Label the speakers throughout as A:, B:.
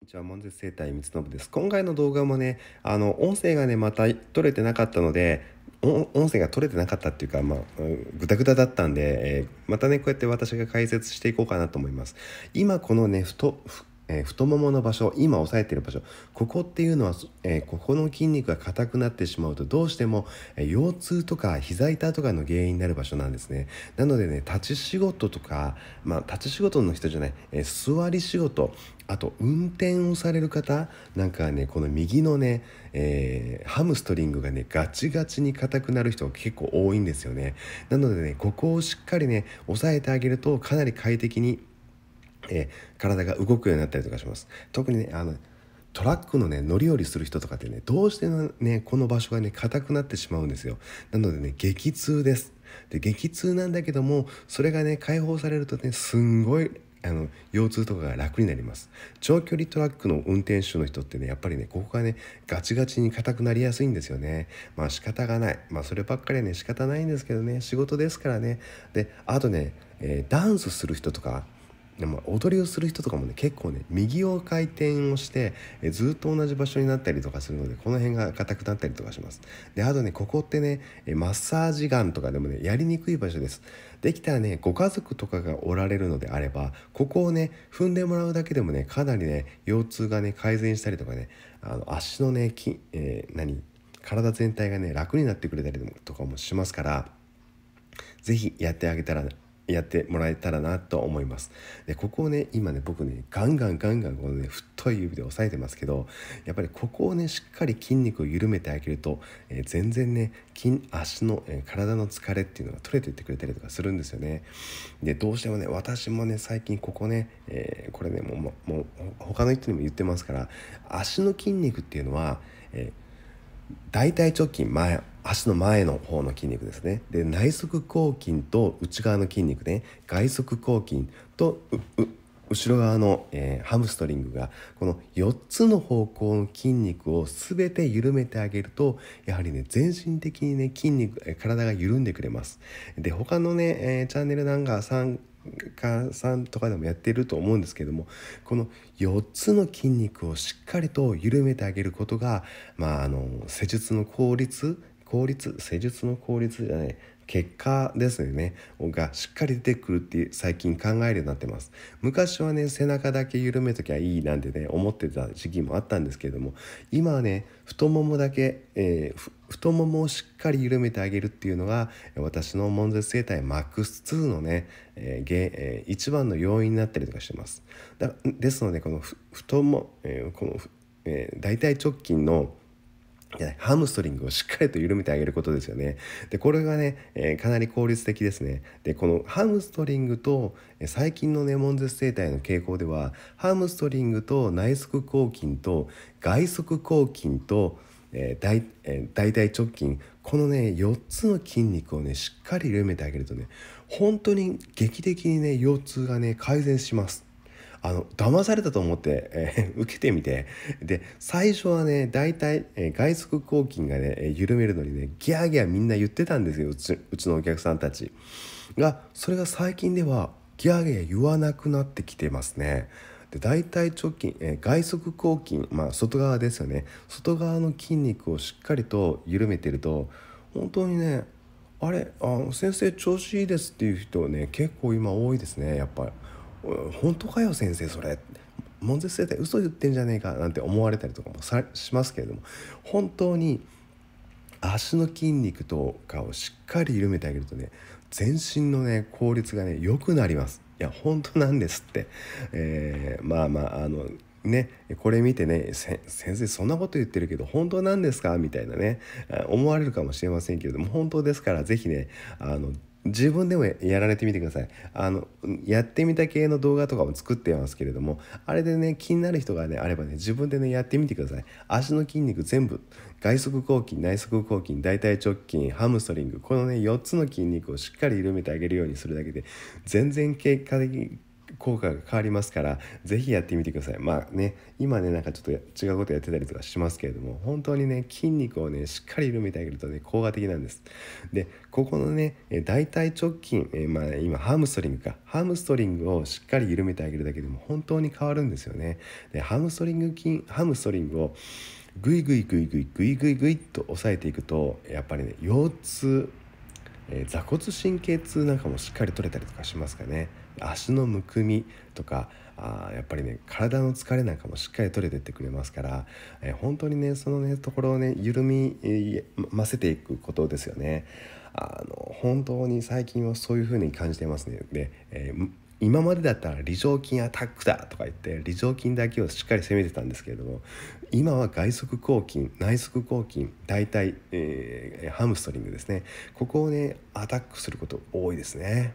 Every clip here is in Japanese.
A: こんにちは、門絶生態三信です。今回の動画もね、あの、音声がね、また取れてなかったので、音声が取れてなかったっていうか、まあ、ぐだぐだだったんで、えー、またね、こうやって私が解説していこうかなと思います。今このね、ふと、えー、太ももの場所今押さえている場所ここっていうのは、えー、ここの筋肉が硬くなってしまうとどうしても、えー、腰痛とか膝痛とかの原因になる場所なんですねなのでね立ち仕事とか、まあ、立ち仕事の人じゃない、え座り仕事あと運転をされる方なんかねこの右のね、えー、ハムストリングがねガチガチに硬くなる人結構多いんですよねなのでねここをしっかりね押さえてあげるとかなり快適にえー、体が動くようになったりとかします。特にねあのトラックのね乗り降りする人とかってねどうしてねこの場所がね硬くなってしまうんですよなのでね激痛ですで激痛なんだけどもそれがね解放されるとねすんごいあの腰痛とかが楽になります長距離トラックの運転手の人ってねやっぱりねここがねガチガチに硬くなりやすいんですよねまあ仕方がないまあそればっかりはね仕方ないんですけどね仕事ですからねであとね、えー、ダンスする人とかでも踊りをする人とかもね結構ね右を回転をしてえずっと同じ場所になったりとかするのでこの辺が硬くなったりとかしますであとねここってねマッサージガンとかでもねやりにくい場所ですできたらねご家族とかがおられるのであればここをね踏んでもらうだけでもねかなりね腰痛がね改善したりとかねあの足のねえー、何体全体がね楽になってくれたりとかもしますから是非やってあげたらやってもらえたらなと思います。でここをね今ね僕ねガンガンガンガンこのね太い指で押さえてますけどやっぱりここをねしっかり筋肉を緩めてあげると、えー、全然ね筋足の、えー、体の疲れっていうのが取れていってくれたりとかするんですよね。でどうしてもね私もね最近ここね、えー、これねもうもう他の人にも言ってますから足の筋肉っていうのは、えー、大腿直筋前足の前の方の筋肉ですねで内側広筋と内側の筋肉ね外側広筋と後ろ側の、えー、ハムストリングがこの4つの方向の筋肉を全て緩めてあげるとやはりね全身的にね筋肉体が緩んでくれますで他のね、えー、チャンネルなんか3かさんとかでもやってると思うんですけどもこの4つの筋肉をしっかりと緩めてあげることが、まあ、あの施術の効率効率施術の効率じゃない結果ですよねがしっかり出てくるって最近考えるようになってます昔はね背中だけ緩めときゃいいなんてね思ってた時期もあったんですけれども今はね太ももだけ、えー、太ももをしっかり緩めてあげるっていうのが私の悶絶生態 MAX2 のね、えーえ一番の要因になったりとかしてますだですのでこの太も、えー、この、えー、大腿直筋のハムストリングをしっかりと緩めてあげることですよね。でこれがね、えー、かなり効率的ですね。でこのハムストリングと、えー、最近のネモンゼス生態の傾向ではハムストリングと内側抗筋と外側抗筋と、えー大えー、大腿直筋このね4つの筋肉をねしっかり緩めてあげるとね本当に劇的にね腰痛がね改善します。あの騙されたと思って、えー、受けてみてで最初はね大体、えー、外側抗菌がね緩めるのにねギャーギャーみんな言ってたんですようちうちのお客さんたちがそれが最近ではギャーギャー言わなくなってきてますね。で大体直近、えー、外側抗菌、まあ、外側ですよね外側の筋肉をしっかりと緩めてると本当にねあれあ先生調子いいですっていう人ね結構今多いですねやっぱり。「本当かよ先生それ」悶絶し態嘘言ってんじゃねえかなんて思われたりとかもさしますけれども本当に足の筋肉とかをしっかり緩めてあげるとね全身のね効率がね良くなりますいや本当なんですって、えー、まあまああのね、これ見てね「先生そんなこと言ってるけど本当なんですか?」みたいなね思われるかもしれませんけれども本当ですから是非ねあの自分でもやられてみてくださいあのやってみた系の動画とかも作ってますけれどもあれでね気になる人が、ね、あればね自分でねやってみてください足の筋肉全部外側抗筋内側抗筋大腿直筋ハムストリングこのね4つの筋肉をしっかり緩めてあげるようにするだけで全然結果的効果が変わりますから是非やってみてくださいまあね今ねなんかちょっと違うことやってたりとかしますけれども本当にね筋肉をねしっかり緩めてあげるとね効果的なんですでここのね大腿直筋、えまあ、今ハムストリングかハムストリングをしっかり緩めてあげるだけでも本当に変わるんですよねでハムストリング筋ハムストリングをグイグイグイグイグイグイグイと押さえていくとやっぱりね腰痛え座骨神経痛なんかもしっかり取れたりとかしますかね足のむくみとかあやっぱりね体の疲れなんかもしっかり取れてってくれますから、えー、本当にねそのねところをね緩み、えー、ませていくことですよね。あの本当に最近はそういうふうに感じてますね。で、えー今までだったら梨状筋アタックだとか言って梨状筋だけをしっかり攻めてたんですけれども今は外側抗筋内側抗筋大体、えー、ハムストリングですねここをねアタックすること多いですね。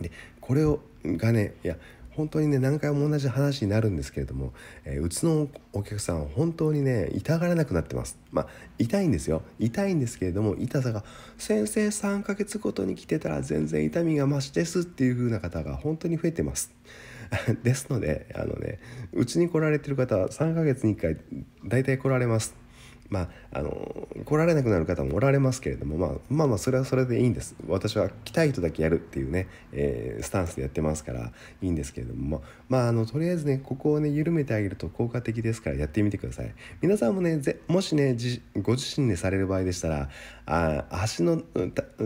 A: でこれをがねいや本当にね何回も同じ話になるんですけれども、えー、うちのお客さんは本当にね痛がらなくなってますまあ痛いんですよ痛いんですけれども痛さが先生3ヶ月ごとに来てたら全然痛みが増しですっていう風な方が本当に増えてます ですのであのねうちに来られてる方は3ヶ月に1回大体来られますまあ、あの来られなくなる方もおられますけれども、まあ、まあまあそれはそれでいいんです私は来たい人だけやるっていうね、えー、スタンスでやってますからいいんですけれども、まあ、あのとりあえずねここをね緩めてあげると効果的ですからやってみてください皆さんもねぜもしねご自身でされる場合でしたらあ足の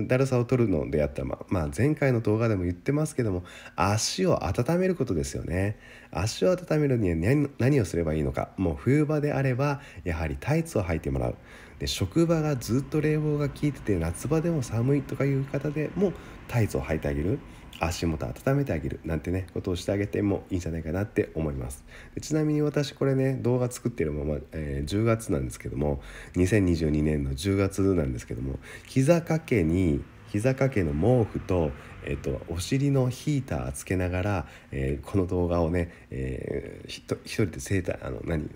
A: だるさを取るのであったら、まあ、まあ、前回の動画でも言ってますけども足を温めることですよね足を温めるには何をすればいいのかもう冬場であればやはりタイツを履いてもらうで職場がずっと冷房が効いてて夏場でも寒いとかいう方でもタイツを履いてあげる足元温めてあげるなんてねことをしてあげてもいいんじゃないかなって思いますちなみに私これね動画作ってるまま、えー、10月なんですけども2022年の10月なんですけども膝掛けに膝掛けの毛布と,、えっと、お尻のヒーターつけながら、えー、この動画をね、えー、ひと一人でセーターあの何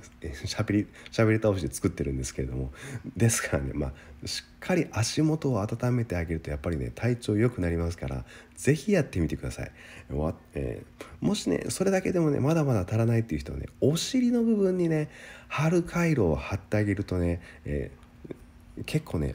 A: しゃべりしゃべり倒して作ってるんですけれどもですからね、まあ、しっかり足元を温めてあげるとやっぱりね体調良くなりますから是非やってみてください。わえー、もしねそれだけでもねまだまだ足らないっていう人はねお尻の部分にね春回路を貼ってあげるとね、えー、結構ね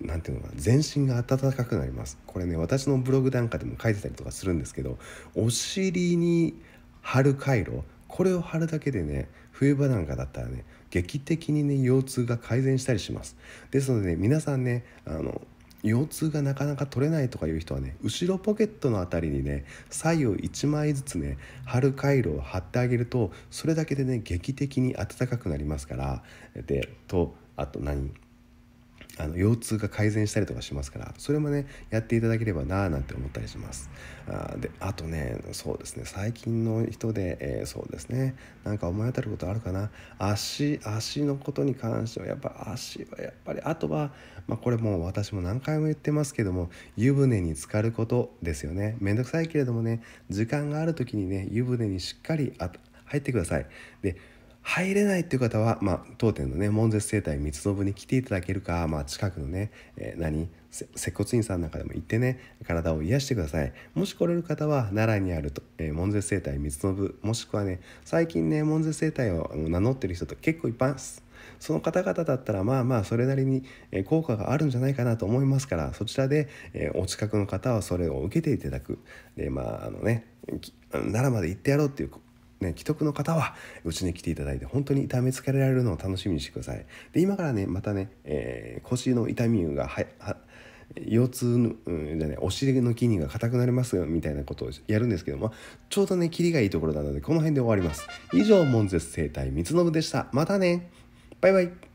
A: なんていうのか全身が温かくなりますこれね私のブログなんかでも書いてたりとかするんですけどお尻に貼る回路これを貼るだけでね冬場なんかだったらね劇的にね腰痛が改善したりしますですので、ね、皆さんねあの腰痛がなかなか取れないとかいう人はね後ろポケットの辺りにね左右1枚ずつね貼る回路を貼ってあげるとそれだけでね劇的に暖かくなりますからでとあと何あの腰痛が改善したりとかしますからそれもねやっていただければなあなんて思ったりしますあであとねそうですね最近の人で、えー、そうですねなんか思い当たることあるかな足足のことに関してはやっぱ足はやっぱりあとは、まあ、これもう私も何回も言ってますけども湯船に浸かることですよねめんどくさいけれどもね時間がある時にね湯船にしっかり入ってくださいで入れないっていう方は、まあ、当店のね門絶生態三つぶに来ていただけるか、まあ、近くのね、えー、何接骨院さんなんかでも行ってね体を癒してくださいもし来れる方は奈良にあると、えー、門絶生態三つぶ、もしくはね最近ね門絶生態を名乗ってる人と結構いっぱいますその方々だったらまあまあそれなりに効果があるんじゃないかなと思いますからそちらでお近くの方はそれを受けていただくでまああのね奈良まで行ってやろうっていうね、既得の方は、うちに来ていただいて、本当に痛めつけられるのを楽しみにしてください。で、今からね、またね、えー、腰の痛みが、は、は、腰痛の、うん、じゃねお尻の筋肉が硬くなりますよみたいなことをやるんですけどもちょうどねキリがいいところなのでこの辺で終わります以上モ絶ゼ生態三つのぶでしたまたねバイバイ